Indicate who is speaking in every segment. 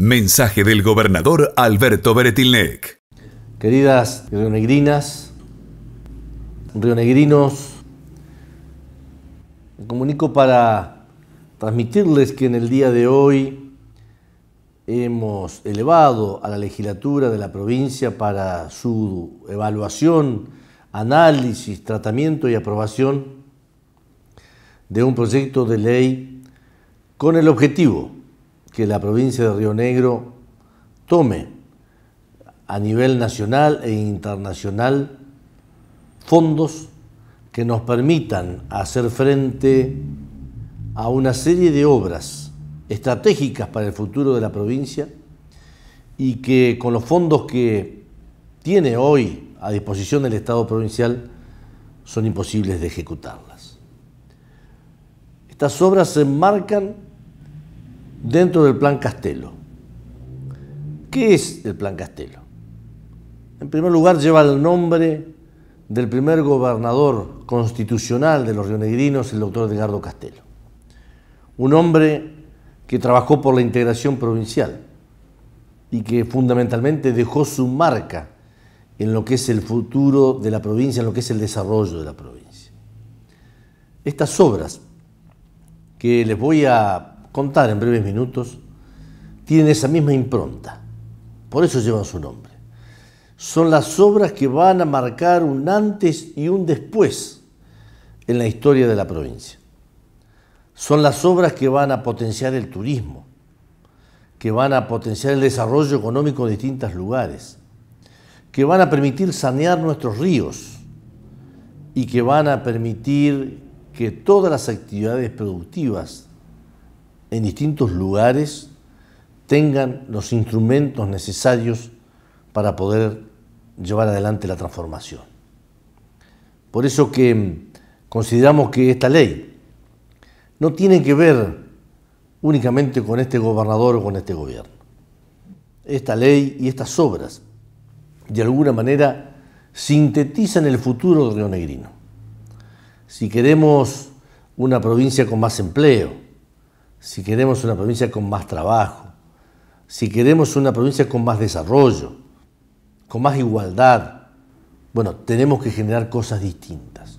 Speaker 1: Mensaje del gobernador Alberto Beretilnec. Queridas rionegrinas, rionegrinos, me comunico para transmitirles que en el día de hoy hemos elevado a la legislatura de la provincia para su evaluación, análisis, tratamiento y aprobación de un proyecto de ley con el objetivo que la provincia de Río Negro tome a nivel nacional e internacional fondos que nos permitan hacer frente a una serie de obras estratégicas para el futuro de la provincia y que con los fondos que tiene hoy a disposición del Estado provincial son imposibles de ejecutarlas. Estas obras se enmarcan dentro del Plan Castelo. ¿Qué es el Plan Castelo? En primer lugar, lleva el nombre del primer gobernador constitucional de los rionegrinos, el doctor Edgardo Castelo. Un hombre que trabajó por la integración provincial y que fundamentalmente dejó su marca en lo que es el futuro de la provincia, en lo que es el desarrollo de la provincia. Estas obras que les voy a contar en breves minutos, tienen esa misma impronta. Por eso llevan su nombre. Son las obras que van a marcar un antes y un después en la historia de la provincia. Son las obras que van a potenciar el turismo, que van a potenciar el desarrollo económico de distintos lugares, que van a permitir sanear nuestros ríos y que van a permitir que todas las actividades productivas en distintos lugares tengan los instrumentos necesarios para poder llevar adelante la transformación. Por eso que mm, consideramos que esta ley no tiene que ver únicamente con este gobernador o con este gobierno. Esta ley y estas obras, de alguna manera, sintetizan el futuro de Río Negrino. Si queremos una provincia con más empleo, si queremos una provincia con más trabajo, si queremos una provincia con más desarrollo, con más igualdad, bueno, tenemos que generar cosas distintas.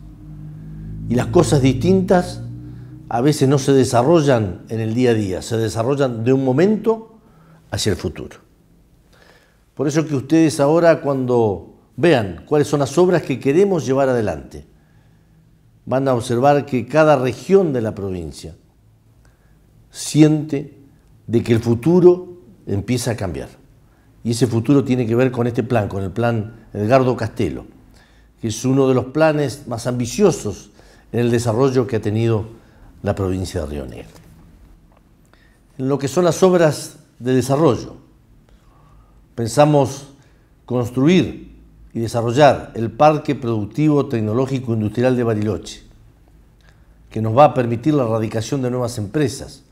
Speaker 1: Y las cosas distintas a veces no se desarrollan en el día a día, se desarrollan de un momento hacia el futuro. Por eso que ustedes ahora cuando vean cuáles son las obras que queremos llevar adelante, van a observar que cada región de la provincia, siente de que el futuro empieza a cambiar. Y ese futuro tiene que ver con este plan, con el plan Edgardo Castelo, que es uno de los planes más ambiciosos en el desarrollo que ha tenido la provincia de Río Negro. En lo que son las obras de desarrollo, pensamos construir y desarrollar el Parque Productivo Tecnológico Industrial de Bariloche, que nos va a permitir la erradicación de nuevas empresas,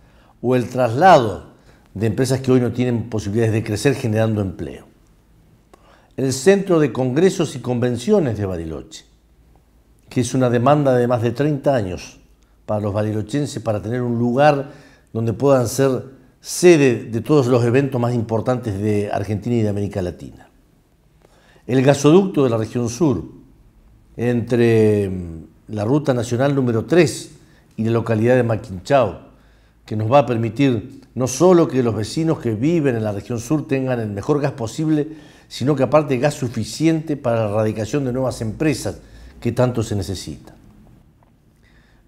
Speaker 1: o el traslado de empresas que hoy no tienen posibilidades de crecer generando empleo. El Centro de Congresos y Convenciones de Bariloche, que es una demanda de más de 30 años para los barilochenses para tener un lugar donde puedan ser sede de todos los eventos más importantes de Argentina y de América Latina. El gasoducto de la región sur, entre mm, la ruta nacional número 3 y la localidad de Maquinchao, que nos va a permitir no solo que los vecinos que viven en la región sur tengan el mejor gas posible, sino que aparte gas suficiente para la erradicación de nuevas empresas que tanto se necesita.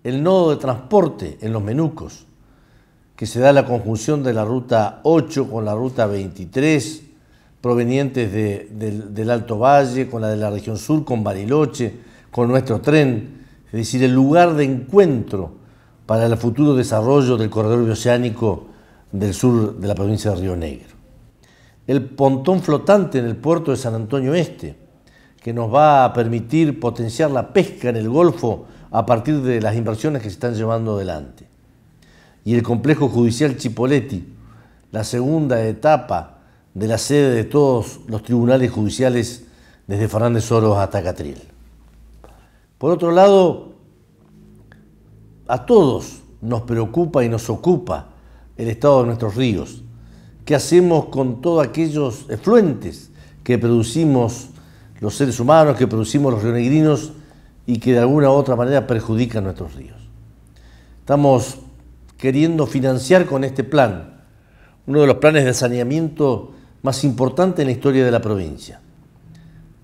Speaker 1: El nodo de transporte en los Menucos, que se da la conjunción de la ruta 8 con la ruta 23, provenientes del Alto Valle, con la de la región sur, con Bariloche, con nuestro tren, es decir, el lugar de encuentro para el futuro desarrollo del corredor bioceánico del sur de la provincia de Río Negro. El pontón flotante en el puerto de San Antonio Este, que nos va a permitir potenciar la pesca en el Golfo a partir de las inversiones que se están llevando adelante. Y el complejo judicial Chipoletti, la segunda etapa de la sede de todos los tribunales judiciales desde Fernández Soros hasta Catril. Por otro lado, a todos nos preocupa y nos ocupa el estado de nuestros ríos. ¿Qué hacemos con todos aquellos efluentes que producimos los seres humanos, que producimos los rionegrinos y que de alguna u otra manera perjudican nuestros ríos? Estamos queriendo financiar con este plan uno de los planes de saneamiento más importantes en la historia de la provincia.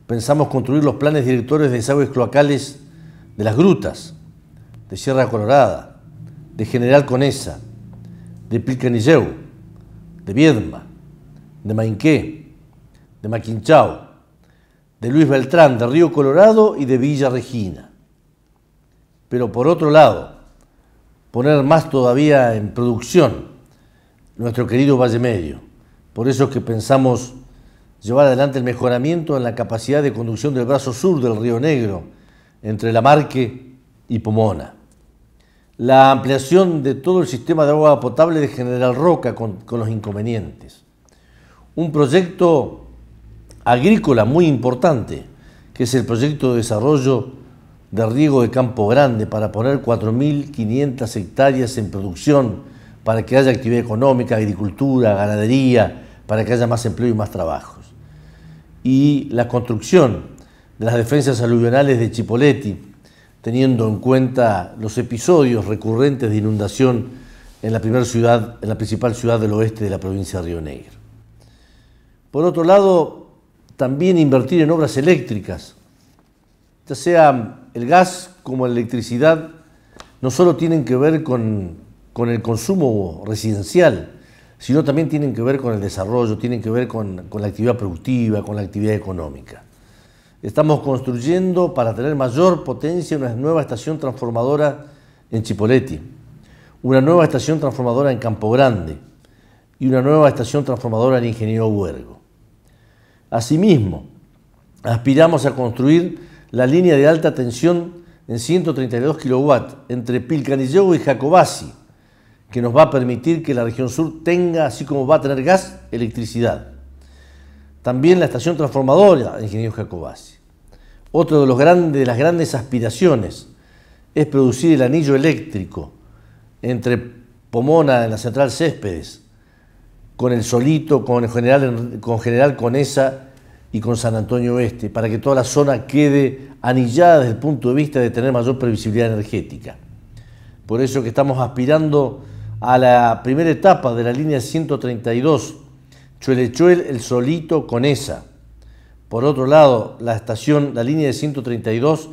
Speaker 1: Pensamos construir los planes directores de desagües cloacales de las grutas, de Sierra Colorada, de General Conesa, de Pilcanilleu, de Viedma, de Mainqué, de Maquinchao, de Luis Beltrán, de Río Colorado y de Villa Regina. Pero por otro lado, poner más todavía en producción nuestro querido Valle Medio. Por eso es que pensamos llevar adelante el mejoramiento en la capacidad de conducción del brazo sur del Río Negro, entre La Marque y Pomona la ampliación de todo el sistema de agua potable de General Roca con, los inconvenientes. Un proyecto agrícola muy importante, que es el proyecto de desarrollo de riego de Campo Grande para poner 4.500 hectáreas en producción, para que haya actividad económica, agricultura, ganadería, para que haya más empleo y más trabajos. Y la construcción de las defensas aluvionales de Chipoleti, teniendo en cuenta los episodios recurrentes de inundación en la, primera ciudad, en la principal ciudad del oeste de la provincia de Río Negro. Por otro lado, también invertir en obras eléctricas, ya sea el gas como la electricidad, no solo tienen que ver con, el consumo residencial, sino también tienen que ver con el desarrollo, tienen que ver con la actividad productiva, con la actividad económica. Estamos construyendo para tener mayor potencia una nueva estación transformadora en Chipoleti, una nueva estación transformadora en Campo Grande y una nueva estación transformadora en Ingeniero Huergo. Asimismo, aspiramos a construir la línea de alta tensión en 132 kW entre Pilcanillego y Jacobasi, que nos va a permitir que la región sur tenga, así como va a tener gas, electricidad. También la estación transformadora, ingeniero Jacobasi. Otro de, las grandes aspiraciones es producir el anillo eléctrico entre Pomona en la central Céspedes, con el Solito, con General, con General Conesa y con San Antonio Oeste, para que toda la zona quede anillada desde el punto de vista de tener mayor previsibilidad energética. Por eso que estamos aspirando a la primera etapa de la línea 132, Chuelechuel, El Solito, Conesa por otro lado, la estación, la línea de 132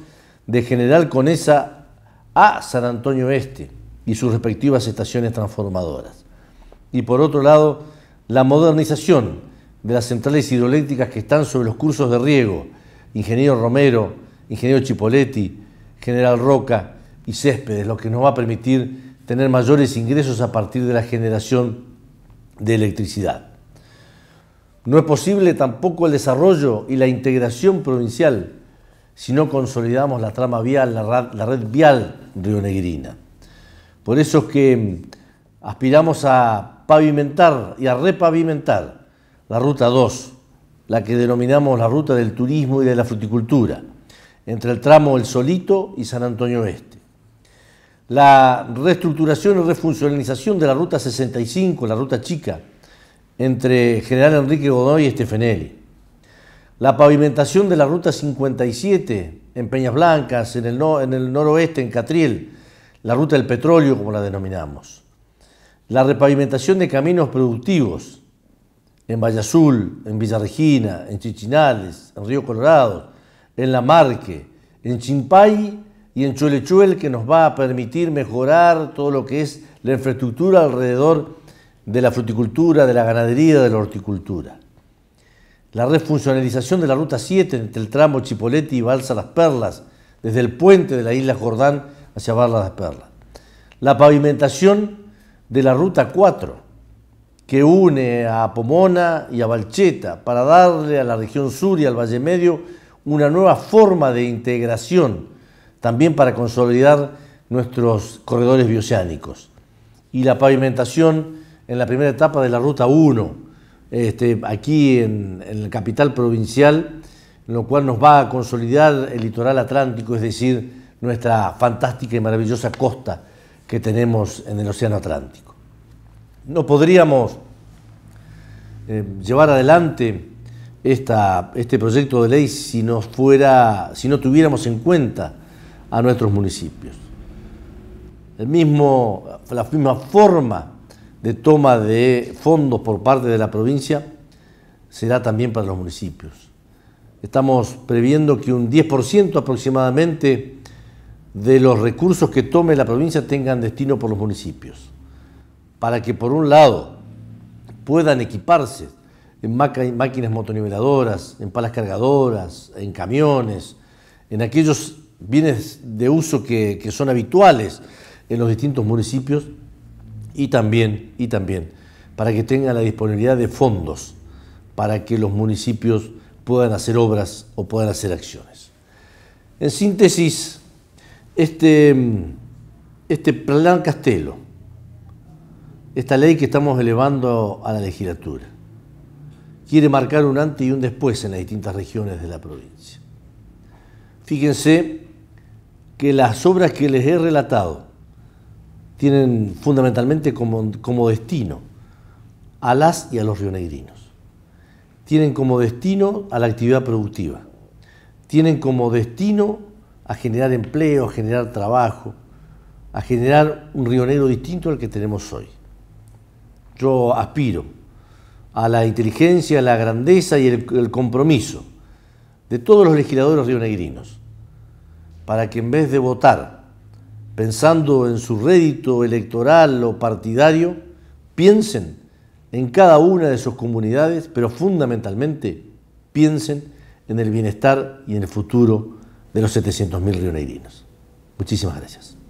Speaker 1: de General Conesa a San Antonio Este y sus respectivas estaciones transformadoras. Y por otro lado, la modernización de las centrales hidroeléctricas que están sobre los cursos de riego, Ingeniero Romero, Ingeniero Chipoletti, General Roca y Céspedes, lo que nos va a permitir tener mayores ingresos a partir de la generación de electricidad. No es posible tampoco el desarrollo y la integración provincial si no consolidamos la trama vial, la, red vial rionegrina. Por eso es que mm, aspiramos a pavimentar y a repavimentar la ruta 2, la que denominamos la ruta del turismo y de la fruticultura, entre el tramo El Solito y San Antonio Oeste. La reestructuración y refuncionalización de la ruta 65, la ruta chica, entre General Enrique Godoy y Estefenelli. La pavimentación de la Ruta 57 en Peñas Blancas, en el, noroeste, en Catriel, la Ruta del Petróleo, como la denominamos. La repavimentación de caminos productivos en Azul, en Villa en Chichinales, en Río Colorado, en La Marque, en Chimpay y en Chuelechuel, que nos va a permitir mejorar todo lo que es la infraestructura alrededor de la fruticultura, de la ganadería, de la horticultura. La refuncionalización de la Ruta 7 entre el tramo Chipoleti y Balsa Las Perlas, desde el puente de la isla Jordán hacia Barra Las Perlas. La pavimentación de la Ruta 4, que une a Pomona y a Valcheta para darle a la región sur y al Valle Medio una nueva forma de integración, también para consolidar nuestros corredores bioceánicos. Y la pavimentación en la primera etapa de la Ruta 1, este, aquí en, la capital provincial, lo cual nos va a consolidar el litoral atlántico, es decir, nuestra fantástica y maravillosa costa que tenemos en el Océano Atlántico. No podríamos eh, llevar adelante esta, este proyecto de ley si, nos fuera, si no tuviéramos en cuenta a nuestros municipios. El mismo, la misma forma de toma de fondos por parte de la provincia será también para los municipios. Estamos previendo que un 10% aproximadamente de los recursos que tome la provincia tengan destino por los municipios, para que por un lado puedan equiparse en máquinas motoniveladoras, en palas cargadoras, en camiones, en aquellos bienes de uso que, que son habituales en los distintos municipios, y también, y también, para que tenga la disponibilidad de fondos para que los municipios puedan hacer obras o puedan hacer acciones. En síntesis, este, este plan Castelo, esta ley que estamos elevando a la legislatura, quiere marcar un antes y un después en las distintas regiones de la provincia. Fíjense que las obras que les he relatado tienen fundamentalmente como, destino a las y a los rionegrinos. Tienen como destino a la actividad productiva. Tienen como destino a generar empleo, a generar trabajo, a generar un rionero distinto al que tenemos hoy. Yo aspiro a la inteligencia, a la grandeza y el compromiso de todos los legisladores rionegrinos para que en vez de votar pensando en su rédito electoral o partidario, piensen en cada una de sus comunidades, pero fundamentalmente piensen en el bienestar y en el futuro de los 700.000 rionegrinos. Muchísimas gracias.